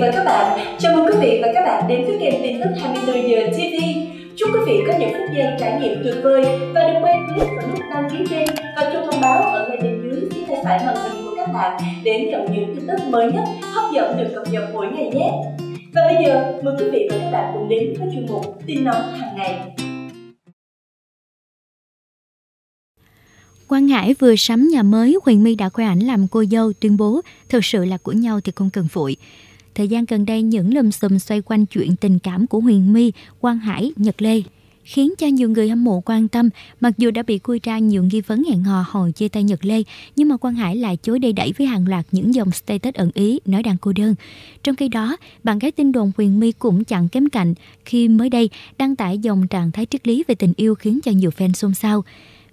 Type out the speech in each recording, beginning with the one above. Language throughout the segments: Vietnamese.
và các bạn, chào mừng quý vị và các bạn đến với kênh tin tức 24 giờ TV. Chúc quý vị có những phút giây trải nghiệm tuyệt vời và đừng quên click vào nút đăng ký kênh và chuông thông báo ở ngay bên dưới phía tay phải màn hình của các bạn để nhận những tin tức mới nhất, hấp dẫn được cập nhật mỗi ngày nhé. Và bây giờ, mời quý vị và các bạn cùng đến với chuyên mục tin nóng hàng ngày. Quang Hải vừa sắm nhà mới, Huỳnh My đã khoe ảnh làm cô dâu, tuyên bố, thật sự là của nhau thì không cần vội thời gian gần đây những lùm xùm xoay quanh chuyện tình cảm của Huyền My, Quang Hải, Nhật Lê khiến cho nhiều người hâm mộ quan tâm. Mặc dù đã bị cui ra nhiều nghi vấn hẹn hò hồi chia tay Nhật Lê, nhưng mà Quang Hải lại chối đầy đẩy với hàng loạt những dòng status ẩn ý nói đang cô đơn. Trong khi đó, bạn gái tin đồn Huyền My cũng chẳng kém cạnh khi mới đây đăng tải dòng trạng thái triết lý về tình yêu khiến cho nhiều fan xôn xao.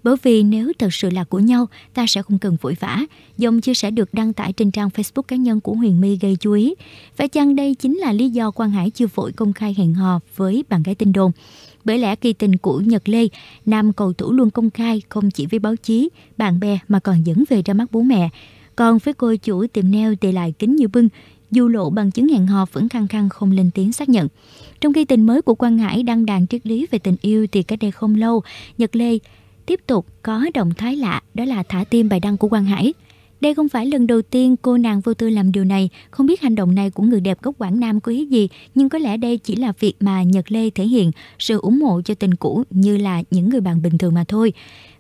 Bởi vì nếu thật sự là của nhau, ta sẽ không cần vội vã. Dòng chia sẻ được đăng tải trên trang Facebook cá nhân của Huyền My gây chú ý. Phải chăng đây chính là lý do Quang Hải chưa vội công khai hẹn hò với bạn gái tin đồn? Bởi lẽ kỳ tình của Nhật Lê, nam cầu thủ luôn công khai không chỉ với báo chí, bạn bè mà còn dẫn về ra mắt bố mẹ. Còn với cô chủ tiệm neo thì lại kính như bưng, dù lộ bằng chứng hẹn hò vẫn khăng khăng không lên tiếng xác nhận. Trong khi tình mới của Quang Hải đăng đàn triết lý về tình yêu thì cách đây không lâu, Nhật Lê tiếp tục có động thái lạ đó là thả tim bài đăng của Quang Hải. Đây không phải lần đầu tiên cô nàng vô tư làm điều này, không biết hành động này của người đẹp gốc Quảng Nam có ý gì, nhưng có lẽ đây chỉ là việc mà Nhật Lê thể hiện sự ủng hộ cho tình cũ như là những người bạn bình thường mà thôi.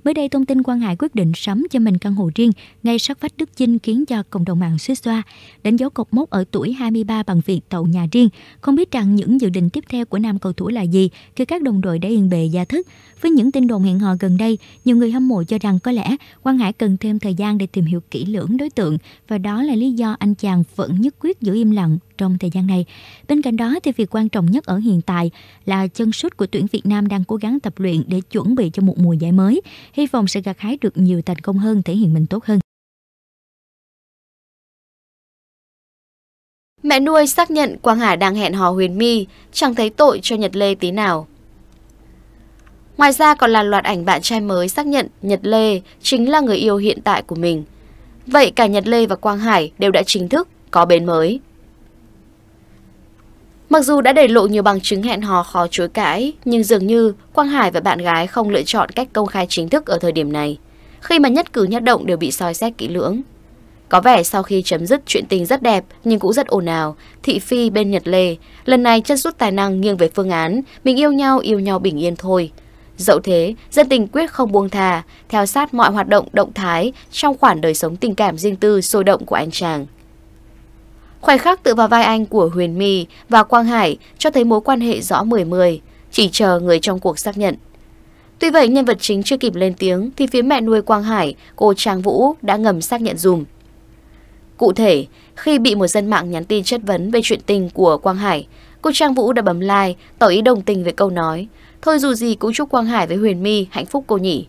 Mới đây, thông tin Quang Hải quyết định sắm cho mình căn hộ riêng ngay sát vách Đức Chinh khiến cho cộng đồng mạng suýt xoa, đánh dấu cột mốc ở tuổi 23 bằng việc tậu nhà riêng. Không biết rằng những dự định tiếp theo của nam cầu thủ là gì khi các đồng đội đã yên bề gia thức. Với những tin đồn hẹn hò gần đây, nhiều người hâm mộ cho rằng có lẽ Quang Hải cần thêm thời gian để tìm hiểu kỹ lưỡng đối tượng và đó là lý do anh chàng vẫn nhất quyết giữ im lặng trong thời gian này. Bên cạnh đó thì việc quan trọng nhất ở hiện tại là chân sút của tuyển Việt Nam đang cố gắng tập luyện để chuẩn bị cho một mùa giải mới hy vọng sẽ gặt hái được nhiều thành công hơn, thể hiện mình tốt hơn. Mẹ nuôi xác nhận Quang Hải đang hẹn hò Huyền My, chẳng thấy tội cho Nhật Lê tí nào. Ngoài ra còn là loạt ảnh bạn trai mới xác nhận Nhật Lê chính là người yêu hiện tại của mình. Vậy cả Nhật Lê và Quang Hải đều đã chính thức có bến mới. Mặc dù đã để lộ nhiều bằng chứng hẹn hò khó chối cãi, nhưng dường như Quang Hải và bạn gái không lựa chọn cách công khai chính thức ở thời điểm này, khi mà nhất cử nhất động đều bị soi xét kỹ lưỡng. Có vẻ sau khi chấm dứt chuyện tình rất đẹp nhưng cũng rất ồn ào, thị phi bên Nhật Lê, lần này chân rút tài năng nghiêng về phương án mình yêu nhau yêu nhau bình yên thôi. Dẫu thế, dân tình quyết không buông thà, theo sát mọi hoạt động động thái trong khoản đời sống tình cảm riêng tư sôi động của anh chàng. Khoảnh khắc tự vào vai anh của Huyền My và Quang Hải cho thấy mối quan hệ rõ mười mười, chỉ chờ người trong cuộc xác nhận. Tuy vậy, nhân vật chính chưa kịp lên tiếng thì phía mẹ nuôi Quang Hải, cô Trang Vũ đã ngầm xác nhận dùm. Cụ thể, khi bị một dân mạng nhắn tin chất vấn về chuyện tình của Quang Hải, cô Trang Vũ đã bấm like, tỏ ý đồng tình với câu nói Thôi dù gì cũng chúc Quang Hải với Huyền My hạnh phúc cô nhỉ.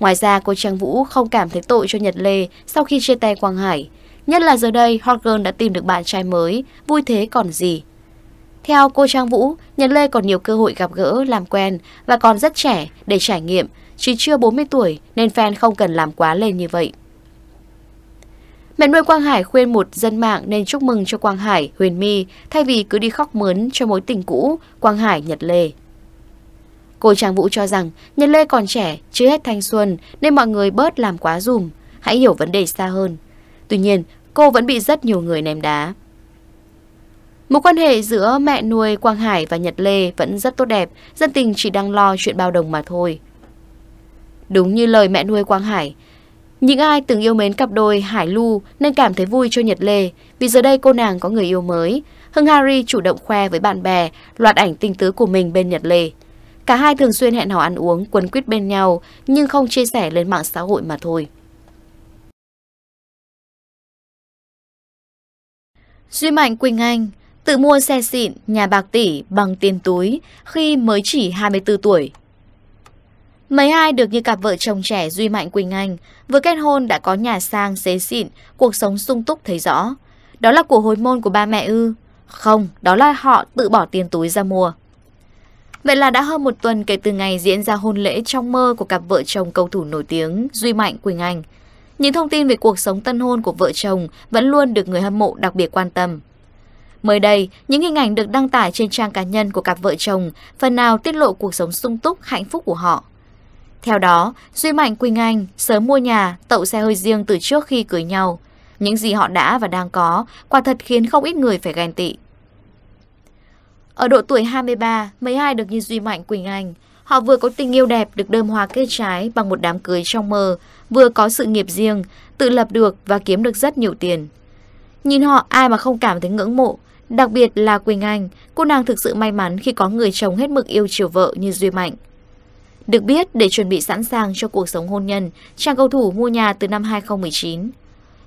Ngoài ra, cô Trang Vũ không cảm thấy tội cho Nhật Lê sau khi chia tay Quang Hải, Nhất là giờ đây, hot girl đã tìm được bạn trai mới, vui thế còn gì. Theo cô Trang Vũ, Nhật Lê còn nhiều cơ hội gặp gỡ, làm quen và còn rất trẻ để trải nghiệm, chỉ chưa 40 tuổi nên fan không cần làm quá lên như vậy. Mẹ nuôi Quang Hải khuyên một dân mạng nên chúc mừng cho Quang Hải, Huyền My thay vì cứ đi khóc mướn cho mối tình cũ Quang Hải, Nhật Lê. Cô Trang Vũ cho rằng Nhật Lê còn trẻ, chưa hết thanh xuân nên mọi người bớt làm quá dùm, hãy hiểu vấn đề xa hơn. Tuy nhiên, cô vẫn bị rất nhiều người ném đá. Mối quan hệ giữa mẹ nuôi Quang Hải và Nhật Lê vẫn rất tốt đẹp, dân tình chỉ đang lo chuyện bao đồng mà thôi. Đúng như lời mẹ nuôi Quang Hải, những ai từng yêu mến cặp đôi Hải Lu nên cảm thấy vui cho Nhật Lê vì giờ đây cô nàng có người yêu mới. Hưng Harry chủ động khoe với bạn bè loạt ảnh tình tứ của mình bên Nhật Lê. Cả hai thường xuyên hẹn hò ăn uống, quấn quýt bên nhau nhưng không chia sẻ lên mạng xã hội mà thôi. Duy Mạnh Quỳnh Anh tự mua xe xịn nhà bạc tỷ bằng tiền túi khi mới chỉ 24 tuổi. Mấy ai được như cặp vợ chồng trẻ Duy Mạnh Quỳnh Anh, vừa kết hôn đã có nhà sang xế xịn, cuộc sống sung túc thấy rõ. Đó là của hồi môn của ba mẹ ư? Không, đó là họ tự bỏ tiền túi ra mua. Vậy là đã hơn một tuần kể từ ngày diễn ra hôn lễ trong mơ của cặp vợ chồng cầu thủ nổi tiếng Duy Mạnh Quỳnh Anh. Những thông tin về cuộc sống tân hôn của vợ chồng vẫn luôn được người hâm mộ đặc biệt quan tâm. Mới đây, những hình ảnh được đăng tải trên trang cá nhân của cặp vợ chồng phần nào tiết lộ cuộc sống sung túc, hạnh phúc của họ. Theo đó, Duy Mạnh Quỳnh Anh sớm mua nhà, tậu xe hơi riêng từ trước khi cưới nhau. Những gì họ đã và đang có quả thật khiến không ít người phải ghen tị. Ở độ tuổi 23, mấy ai được như Duy Mạnh Quỳnh Anh, họ vừa có tình yêu đẹp được đơm hoa kết trái bằng một đám cưới trong mơ, vừa có sự nghiệp riêng, tự lập được và kiếm được rất nhiều tiền. Nhìn họ ai mà không cảm thấy ngưỡng mộ, đặc biệt là Quỳnh Anh, cô nàng thực sự may mắn khi có người chồng hết mực yêu chiều vợ như Duy Mạnh. Được biết, để chuẩn bị sẵn sàng cho cuộc sống hôn nhân, chàng cầu thủ mua nhà từ năm 2019.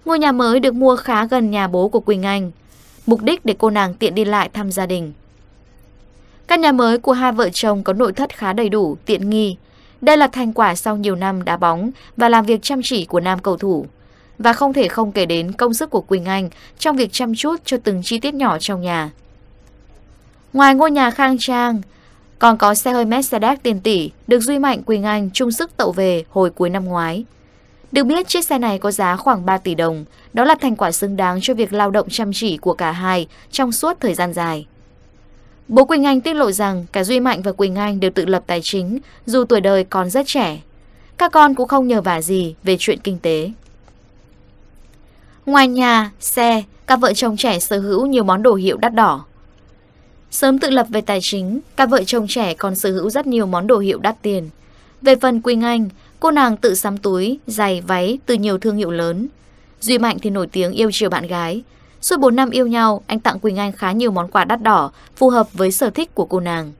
Ngôi nhà mới được mua khá gần nhà bố của Quỳnh Anh, mục đích để cô nàng tiện đi lại thăm gia đình. Căn nhà mới của hai vợ chồng có nội thất khá đầy đủ, tiện nghi, đây là thành quả sau nhiều năm đá bóng và làm việc chăm chỉ của nam cầu thủ. Và không thể không kể đến công sức của Quỳnh Anh trong việc chăm chút cho từng chi tiết nhỏ trong nhà. Ngoài ngôi nhà khang trang, còn có xe hơi Mercedes tiền tỷ được Duy Mạnh Quỳnh Anh chung sức tậu về hồi cuối năm ngoái. Được biết chiếc xe này có giá khoảng 3 tỷ đồng, đó là thành quả xứng đáng cho việc lao động chăm chỉ của cả hai trong suốt thời gian dài. Bố Quỳnh Anh tiết lộ rằng cả Duy Mạnh và Quỳnh Anh đều tự lập tài chính dù tuổi đời còn rất trẻ. Các con cũng không nhờ vả gì về chuyện kinh tế. Ngoài nhà, xe, các vợ chồng trẻ sở hữu nhiều món đồ hiệu đắt đỏ. Sớm tự lập về tài chính, các vợ chồng trẻ còn sở hữu rất nhiều món đồ hiệu đắt tiền. Về phần Quỳnh Anh, cô nàng tự sắm túi, giày, váy từ nhiều thương hiệu lớn. Duy Mạnh thì nổi tiếng yêu chiều bạn gái, Suốt 4 năm yêu nhau, anh tặng Quỳnh Anh khá nhiều món quà đắt đỏ, phù hợp với sở thích của cô nàng.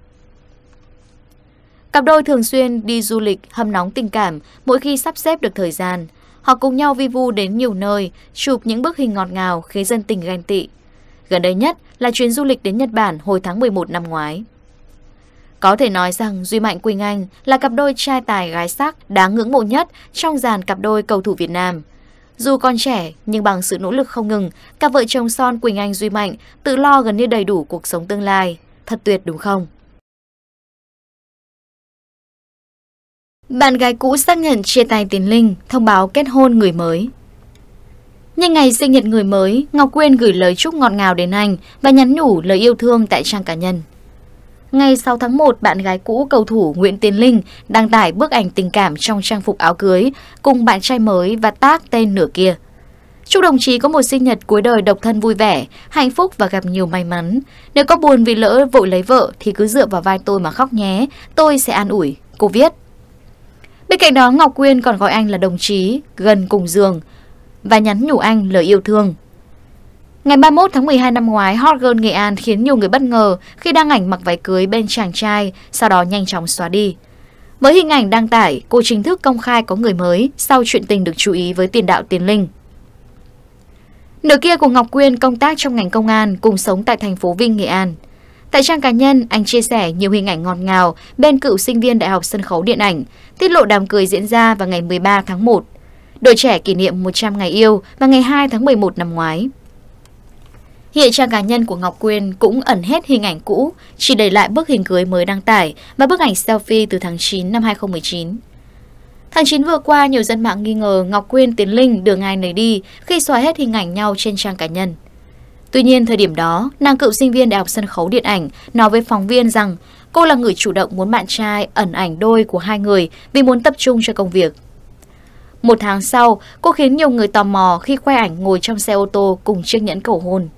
Cặp đôi thường xuyên đi du lịch, hâm nóng tình cảm mỗi khi sắp xếp được thời gian. Họ cùng nhau vi vu đến nhiều nơi, chụp những bức hình ngọt ngào khiến dân tình ghen tị. Gần đây nhất là chuyến du lịch đến Nhật Bản hồi tháng 11 năm ngoái. Có thể nói rằng Duy Mạnh Quỳnh Anh là cặp đôi trai tài gái sắc đáng ngưỡng mộ nhất trong dàn cặp đôi cầu thủ Việt Nam – dù còn trẻ, nhưng bằng sự nỗ lực không ngừng, các vợ chồng son Quỳnh Anh Duy Mạnh tự lo gần như đầy đủ cuộc sống tương lai. Thật tuyệt đúng không? Bạn gái cũ xác nhận chia tay Tiến Linh, thông báo kết hôn người mới. Nhân ngày sinh nhật người mới, Ngọc Quyên gửi lời chúc ngọt ngào đến anh và nhắn nhủ lời yêu thương tại trang cá nhân. Ngày 6 tháng 1, bạn gái cũ cầu thủ Nguyễn Tiến Linh đăng tải bức ảnh tình cảm trong trang phục áo cưới cùng bạn trai mới và tác tên nửa kia. Chúc đồng chí có một sinh nhật cuối đời độc thân vui vẻ, hạnh phúc và gặp nhiều may mắn. Nếu có buồn vì lỡ vội lấy vợ thì cứ dựa vào vai tôi mà khóc nhé, tôi sẽ an ủi. Cô viết. Bên cạnh đó, Ngọc Quyên còn gọi anh là đồng chí, gần cùng giường và nhắn nhủ anh lời yêu thương. Ngày 31 tháng 12 năm ngoái, Hot Girl Nghệ An khiến nhiều người bất ngờ khi đăng ảnh mặc váy cưới bên chàng trai, sau đó nhanh chóng xóa đi. Với hình ảnh đăng tải, cô chính thức công khai có người mới sau chuyện tình được chú ý với tiền đạo Tiền Linh. Nửa kia của Ngọc Quyên công tác trong ngành công an cùng sống tại thành phố Vinh, Nghệ An. Tại trang cá nhân, anh chia sẻ nhiều hình ảnh ngọt ngào bên cựu sinh viên Đại học Sân khấu Điện ảnh, tiết lộ đám cưới diễn ra vào ngày 13 tháng 1. Đội trẻ kỷ niệm 100 ngày yêu vào ngày 2 tháng 11 năm ngoái. Hiện trang cá nhân của Ngọc Quyên cũng ẩn hết hình ảnh cũ, chỉ để lại bức hình cưới mới đăng tải và bức ảnh selfie từ tháng 9 năm 2019. Tháng 9 vừa qua, nhiều dân mạng nghi ngờ Ngọc Quyên Tiến Linh đường ai nấy đi khi xóa hết hình ảnh nhau trên trang cá nhân. Tuy nhiên, thời điểm đó, nàng cựu sinh viên Đại học Sân khấu Điện ảnh nói với phóng viên rằng cô là người chủ động muốn bạn trai ẩn ảnh đôi của hai người vì muốn tập trung cho công việc. Một tháng sau, cô khiến nhiều người tò mò khi khoe ảnh ngồi trong xe ô tô cùng chiếc nhẫn cầu hôn.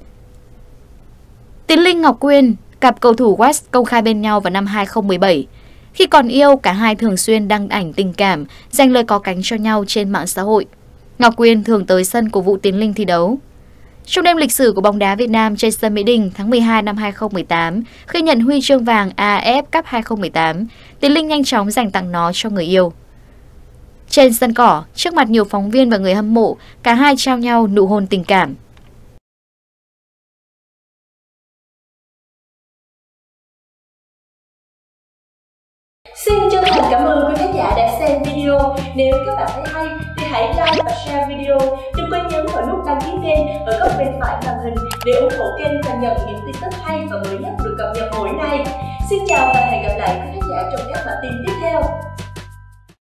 Tiến Linh Ngọc Quyên, cặp cầu thủ West công khai bên nhau vào năm 2017. Khi còn yêu, cả hai thường xuyên đăng ảnh tình cảm, dành lời có cánh cho nhau trên mạng xã hội. Ngọc Quyên thường tới sân của Vũ Tiến Linh thi đấu. Trong đêm lịch sử của bóng đá Việt Nam trên sân Mỹ Đình tháng 12 năm 2018, khi nhận huy chương vàng AF Cup 2018, Tiến Linh nhanh chóng dành tặng nó cho người yêu. Trên sân cỏ, trước mặt nhiều phóng viên và người hâm mộ, cả hai trao nhau nụ hôn tình cảm. Xin chân thành cảm ơn quý khán giả đã xem video. Nếu các bạn thấy hay thì hãy like và share video. Đừng quên nhấn vào nút đăng ký kênh ở góc bên phải màn hình để ủng hộ kênh và nhận những tin tức hay và mới nhất được cập nhật mỗi ngày. Xin chào và hẹn gặp lại quý khán giả trong các bản tin tiếp theo.